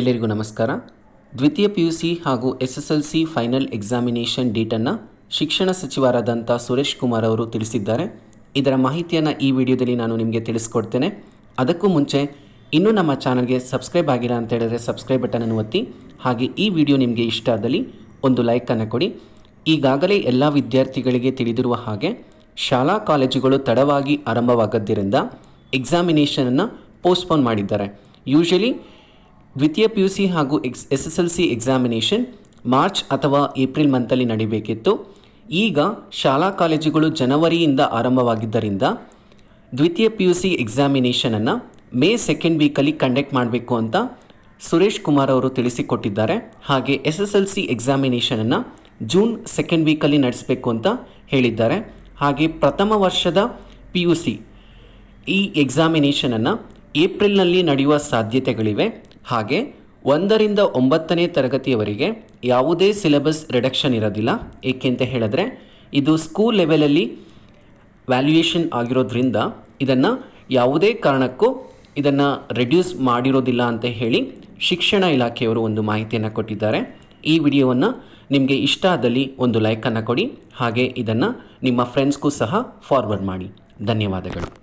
ಎಲ್ಲರಿಗೂ ನಮಸ್ಕಾರ ದ್ವಿತೀಯ ಪಿ ಯು ಸಿ ಹಾಗೂ S S L C final examination ಡೇಟನ್ನು ಶಿಕ್ಷಣ ಸಚಿವರಾದಂಥ ಸುರೇಶ್ ಕುಮಾರ್ ಅವರು ತಿಳಿಸಿದ್ದಾರೆ ಇದರ ಮಾಹಿತಿಯನ್ನು ಈ ವಿಡಿಯೋದಲ್ಲಿ ನಾನು ನಿಮಗೆ ತಿಳಿಸ್ಕೊಡ್ತೇನೆ ಅದಕ್ಕೂ ಮುಂಚೆ ಇನ್ನೂ ನಮ್ಮ ಚಾನಲ್ಗೆ ಸಬ್ಸ್ಕ್ರೈಬ್ ಆಗಿಲ್ಲ ಅಂತ ಹೇಳಿದ್ರೆ ಸಬ್ಸ್ಕ್ರೈಬ್ ಬಟನನ್ನು ಒತ್ತಿ ಹಾಗೆ ಈ ವಿಡಿಯೋ ನಿಮಗೆ ಇಷ್ಟ ಆದಲ್ಲಿ ಒಂದು ಲೈಕನ್ನು ಕೊಡಿ ಈಗಾಗಲೇ ಎಲ್ಲ ವಿದ್ಯಾರ್ಥಿಗಳಿಗೆ ತಿಳಿದಿರುವ ಹಾಗೆ ಶಾಲಾ ಕಾಲೇಜುಗಳು ತಡವಾಗಿ ಆರಂಭವಾಗದ್ದರಿಂದ ಎಕ್ಸಾಮಿನೇಷನನ್ನು ಪೋಸ್ಟ್ಪೋನ್ ಮಾಡಿದ್ದಾರೆ ಯೂಶಲಿ ದ್ವಿತೀಯ ಪಿ ಯು ಸಿ ಹಾಗೂ X S S L C examination March ಅಥವಾ ಏಪ್ರಿಲ್ ಮಂತಲ್ಲಿ ನಡೀಬೇಕಿತ್ತು ಈಗ ಶಾಲಾ ಕಾಲೇಜುಗಳು ಜನವರಿಯಿಂದ ಆರಂಭವಾಗಿದ್ದರಿಂದ ದ್ವಿತೀಯ ಪಿ ಯು ಸಿ ಎಕ್ಸಾಮಿನೇಷನನ್ನು ಮೇ ಸೆಕೆಂಡ್ ವೀಕಲ್ಲಿ ಕಂಡಕ್ಟ್ ಮಾಡಬೇಕು ಅಂತ ಸುರೇಶ್ ಕುಮಾರ್ ಅವರು ತಿಳಿಸಿಕೊಟ್ಟಿದ್ದಾರೆ ಹಾಗೆ ಎಸ್ ಎಸ್ ಎಲ್ ಸಿ ಎಕ್ಸಾಮಿನೇಷನನ್ನು ಜೂನ್ ಸೆಕೆಂಡ್ ವೀಕಲ್ಲಿ ನಡೆಸಬೇಕು ಅಂತ ಹೇಳಿದ್ದಾರೆ ಹಾಗೆ ಪ್ರಥಮ ವರ್ಷದ ಪಿ ಯು ಸಿ ಈ ಎಕ್ಸಾಮಿನೇಷನನ್ನು ಏಪ್ರಿಲ್ನಲ್ಲಿ ನಡೆಯುವ ಸಾಧ್ಯತೆಗಳಿವೆ ಹಾಗೆ ಒಂದರಿಂದ ಒಂಬತ್ತನೇ ತರಗತಿಯವರೆಗೆ ಯಾವುದೇ ಸಿಲೆಬಸ್ ರಿಡಕ್ಷನ್ ಇರೋದಿಲ್ಲ ಏಕೆಂತ ಹೇಳಿದ್ರೆ ಇದು ಸ್ಕೂಲ್ ಲೆವೆಲಲ್ಲಿ ವ್ಯಾಲ್ಯೂಯೇಷನ್ ಆಗಿರೋದ್ರಿಂದ ಇದನ್ನು ಯಾವುದೇ ಕಾರಣಕ್ಕೂ ಇದನ್ನು ರೆಡ್ಯೂಸ್ ಮಾಡಿರೋದಿಲ್ಲ ಅಂತ ಹೇಳಿ ಶಿಕ್ಷಣ ಇಲಾಖೆಯವರು ಒಂದು ಮಾಹಿತಿಯನ್ನು ಕೊಟ್ಟಿದ್ದಾರೆ ಈ ವಿಡಿಯೋವನ್ನು ನಿಮಗೆ ಇಷ್ಟ ಆದಲ್ಲಿ ಒಂದು ಲೈಕನ್ನು ಕೊಡಿ ಹಾಗೆ ಇದನ್ನು ನಿಮ್ಮ ಫ್ರೆಂಡ್ಸ್ಗೂ ಸಹ ಫಾರ್ವರ್ಡ್ ಮಾಡಿ ಧನ್ಯವಾದಗಳು